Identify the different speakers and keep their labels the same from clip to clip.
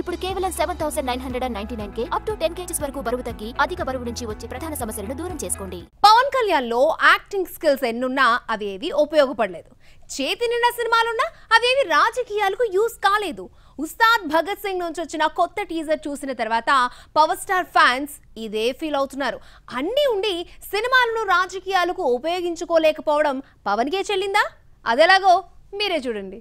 Speaker 1: ఇప్పుడు కేవలం seven thousand nine hundred and ninety nine కే అప్ టు టెన్ కేజీస్ వరకు బరువు తగ్గి అధిక బరువు నుంచి వచ్చే ప్రధాన సమస్యలను దూరం చేసుకోండి పవన్ కళ్యాణ్ లో యాక్టింగ్ స్కిల్స్ ఎన్నున్నా అవేవి ఉపయోగపడలేదు చేతి నిండా సినిమాలున్నా అవేవి రాజకీయాలకు యూస్ కాలేదు ఉస్తాద్ భగత్ సింగ్ నుంచి వచ్చిన కొత్త టీజర్ చూసిన తర్వాత పవర్ స్టార్ ఫ్యాన్స్ ఇదే ఫీల్ అవుతున్నారు అన్నీ ఉండి సినిమాలను రాజకీయాలకు ఉపయోగించుకోలేకపోవడం పవన్కే చెల్లిందా అదెలాగో మీరే చూడండి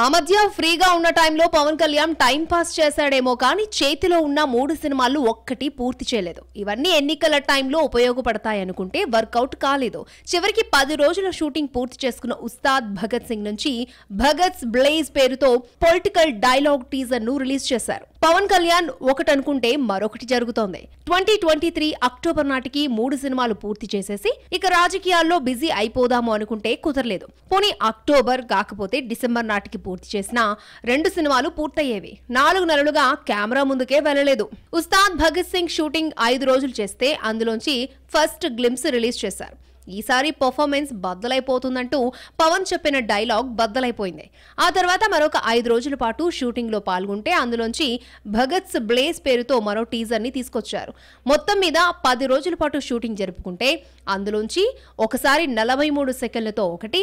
Speaker 1: ఆ మధ్య ఫ్రీగా ఉన్న టైంలో పవన్ కళ్యాణ్ టైం పాస్ చేశాడేమో కానీ చేతిలో ఉన్న మూడు సినిమాలు ఒక్కటి పూర్తి చేయలేదు ఇవన్నీ ఎన్నికల టైంలో ఉపయోగపడతాయనుకుంటే వర్కౌట్ కాలేదు చివరికి పది రోజుల షూటింగ్ పూర్తి చేసుకున్న ఉస్తాద్ భగత్ సింగ్ నుంచి భగత్ బ్లేజ్ పేరుతో పొలిటికల్ డైలాగ్ టీజర్ ను రిలీజ్ చేశారు పవన్ కళ్యాణ్ ఒకటనుకుంటే మరొకటి జరుగుతోంది ట్వంటీ ట్వంటీ త్రీ అక్టోబర్ నాటికి మూడు సినిమాలు పూర్తి చేసేసి ఇక రాజకీయాల్లో బిజీ అయిపోదాము అనుకుంటే కుదరలేదు పోనీ అక్టోబర్ కాకపోతే డిసెంబర్ నాటికి పూర్తి చేసినా రెండు సినిమాలు పూర్తయ్యేవి నాలుగు నెలలుగా కెమెరా ముందుకే వెళ్లలేదు ఉస్తాద్ భగత్ సింగ్ షూటింగ్ ఐదు రోజులు చేస్తే అందులోంచి ఫస్ట్ గ్లిమ్స్ రిలీజ్ చేశారు ఈసారి పర్ఫార్మెన్స్ బద్దలైపోతుందంటూ పవన్ చెప్పిన డైలాగ్ బద్దలైపోయింది ఆ తర్వాత మరొక ఐదు రోజుల పాటు షూటింగ్లో పాల్గొంటే అందులోంచి భగత్స్ బ్లేస్ పేరుతో మరో టీజర్ ని తీసుకొచ్చారు మొత్తం మీద పది రోజుల పాటు షూటింగ్ జరుపుకుంటే అందులోంచి ఒకసారి నలభై మూడు సెకండ్లతో ఒకటి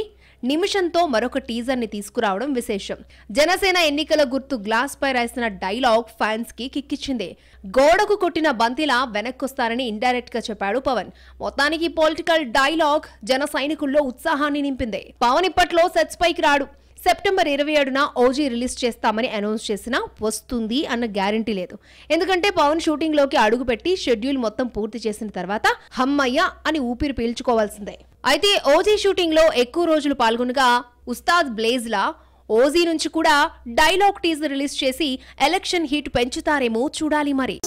Speaker 1: నిమిషంతో మరొక టీజర్ ని తీసుకురావడం విశేషం జనసేన ఎన్నికల గుర్తు గ్లాస్ పై రాసిన డైలాగ్ ఫ్యాన్స్ కి కిక్కిచ్చింది గోడకు కొట్టిన బంతిలా వెనక్కొస్తారని ఇండైరెక్ట్ గా చెప్పాడు పవన్ మొత్తానికి పొలిటికల్ డైలాగ్ డైలాగ్ జన సైనికుల్లో ఉత్సాహాన్ని నింపింది పవన్ ఇప్పట్లో సెట్స్ పైకి రాడు సెప్టెంబర్ ఇరవై ఏడున ఓజీ రిలీజ్ చేస్తామని అనౌన్స్ చేసినా వస్తుంది అన్న గ్యారంటీ లేదు ఎందుకంటే పవన్ షూటింగ్ లోకి అడుగుపెట్టి షెడ్యూల్ మొత్తం పూర్తి చేసిన తర్వాత హమ్మయ్య అని ఊపిరి పీల్చుకోవాల్సిందే అయితే ఓజీ షూటింగ్ లో ఎక్కువ రోజులు పాల్గొనగా ఉస్తాద్ బ్లేజ్లా ఓజీ నుంచి కూడా డైలాగ్ టీజర్ రిలీజ్ చేసి ఎలక్షన్ హీట్ పెంచుతారేమో చూడాలి మరి